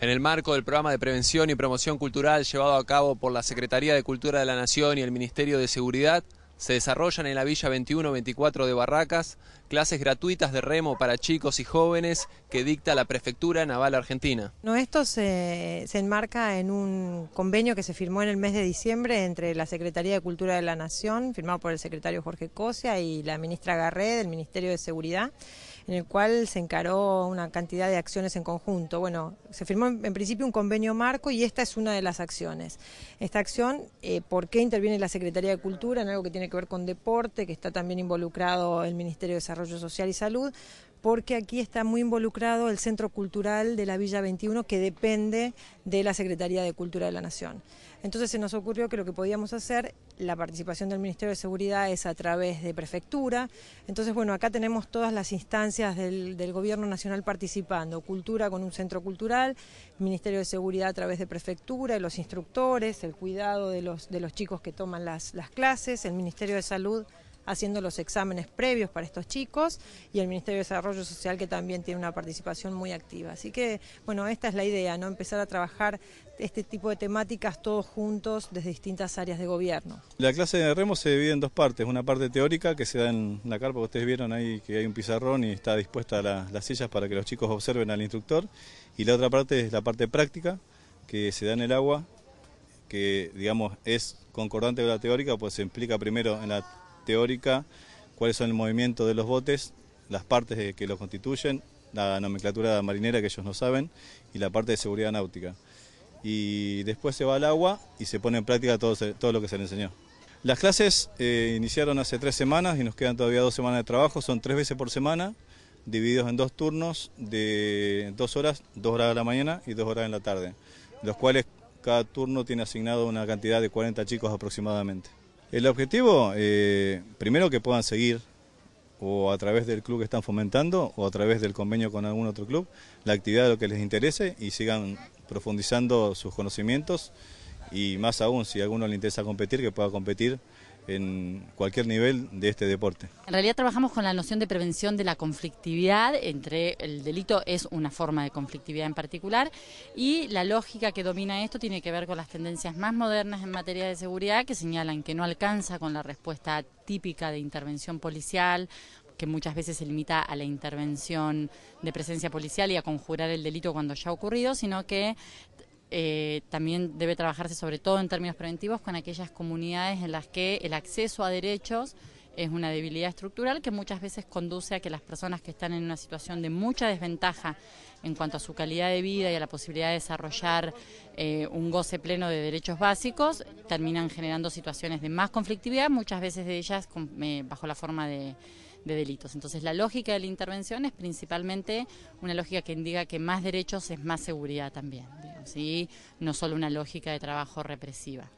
En el marco del programa de prevención y promoción cultural llevado a cabo por la Secretaría de Cultura de la Nación y el Ministerio de Seguridad, se desarrollan en la Villa 21-24 de Barracas clases gratuitas de remo para chicos y jóvenes que dicta la Prefectura Naval Argentina. No, esto se, enmarca en un convenio que se firmó en el mes de diciembre entre la Secretaría de Cultura de la Nación, firmado por el secretario Jorge Cosia y la ministra Garré del Ministerio de Seguridad, en el cual se encaró una cantidad de acciones en conjunto. Bueno, se firmó en, principio un convenio marco y esta es una de las acciones. Esta acción, eh, ¿por qué interviene la Secretaría de Cultura en algo que tiene que ver con deporte, que está también involucrado el Ministerio de Desarrollo? Social y Salud, porque aquí está muy involucrado el Centro Cultural de la Villa 21, que depende de la Secretaría de Cultura de la Nación. Entonces se nos ocurrió que lo que podíamos hacer, la participación del Ministerio de Seguridad es a través de prefectura. Entonces, bueno, acá tenemos todas las instancias del, Gobierno Nacional participando. Cultura con un centro cultural, Ministerio de Seguridad a través de prefectura, los instructores, el cuidado de los, de los chicos que toman las clases, el Ministerio de Salud haciendo los exámenes previos para estos chicos y el Ministerio de Desarrollo Social que también tiene una participación muy activa. Así que, bueno, esta es la idea, ¿no? Empezar a trabajar este tipo de temáticas todos juntos desde distintas áreas de gobierno. La clase de remo se divide en dos partes, una parte teórica que se da en la carpa que ustedes vieron ahí que hay un pizarrón y está dispuesta las sillas para que los chicos observen al instructor y la otra parte es la parte práctica que se da en el agua que digamos es concordante con la teórica pues se implica primero en la teórica, cuáles son el movimiento de los botes, las partes que los constituyen, la nomenclatura marinera que ellos no saben y la parte de seguridad náutica. Y después se va al agua y se pone en práctica todo, todo lo que se le enseñó. Las clases eh, iniciaron hace tres semanas y nos quedan todavía dos semanas de trabajo, son tres veces por semana, divididos en dos turnos de dos horas, dos horas de la mañana y dos horas en la tarde, los cuales cada turno tiene asignado una cantidad de 40 chicos aproximadamente. El objetivo, eh, primero que puedan seguir o a través del club que están fomentando o a través del convenio con algún otro club, la actividad de lo que les interese y sigan profundizando sus conocimientos y más aún si a alguno le interesa competir, que pueda competir en cualquier nivel de este deporte. En realidad trabajamos con la noción de prevención de la conflictividad, entre el delito es una forma de conflictividad en particular, y la lógica que domina esto tiene que ver con las tendencias más modernas en materia de seguridad que señalan que no alcanza con la respuesta típica de intervención policial, que muchas veces se limita a la intervención de presencia policial y a conjurar el delito cuando ya ha ocurrido, sino que eh, también debe trabajarse sobre todo en términos preventivos con aquellas comunidades en las que el acceso a derechos es una debilidad estructural que muchas veces conduce a que las personas que están en una situación de mucha desventaja en cuanto a su calidad de vida y a la posibilidad de desarrollar eh, un goce pleno de derechos básicos, terminan generando situaciones de más conflictividad, muchas veces de ellas eh, bajo la forma de, de delitos. Entonces la lógica de la intervención es principalmente una lógica que indica que más derechos es más seguridad también. ¿sí? no solo una lógica de trabajo represiva.